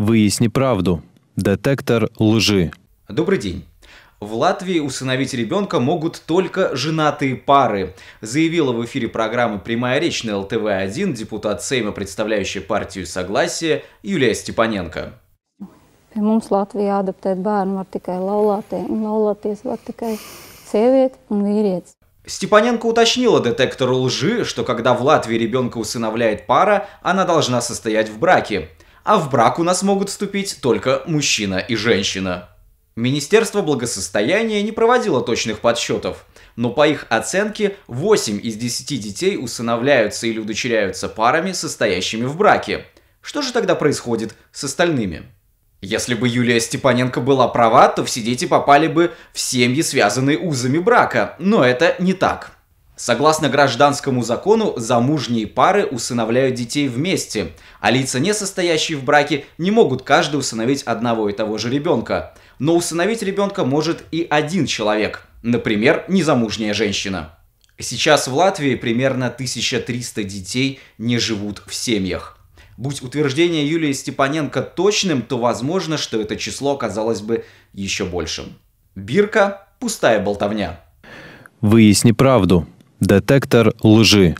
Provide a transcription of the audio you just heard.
Выясни правду. Детектор лжи. Добрый день. В Латвии усыновить ребенка могут только женатые пары, заявила в эфире программы «Прямая речь» на ЛТВ-1 депутат Сейма, представляющая партию «Согласие» Юлия Степаненко. Mums Латвии adaptēt bērnu var tikai Лаулаты, un laulāties var tikai sieviete un vīrietis. Степаненко уточнила детектору лжи, что когда в Латвии ребенка усыновляет пара, она должна состоять в браке а в брак у нас могут вступить только мужчина и женщина. Министерство благосостояния не проводило точных подсчетов, но по их оценке 8 из 10 детей усыновляются или удочеряются парами, состоящими в браке. Что же тогда происходит с остальными? Если бы Юлия Степаненко была права, то все дети попали бы в семьи, связанные узами брака, но это не так. Согласно гражданскому закону, замужние пары усыновляют детей вместе, а лица, не состоящие в браке, не могут каждый усыновить одного и того же ребенка. Но усыновить ребенка может и один человек, например, незамужняя женщина. Сейчас в Латвии примерно 1300 детей не живут в семьях. Будь утверждение Юлии Степаненко точным, то возможно, что это число оказалось бы еще большим. Бирка – пустая болтовня. Выясни правду. Детектор лжи.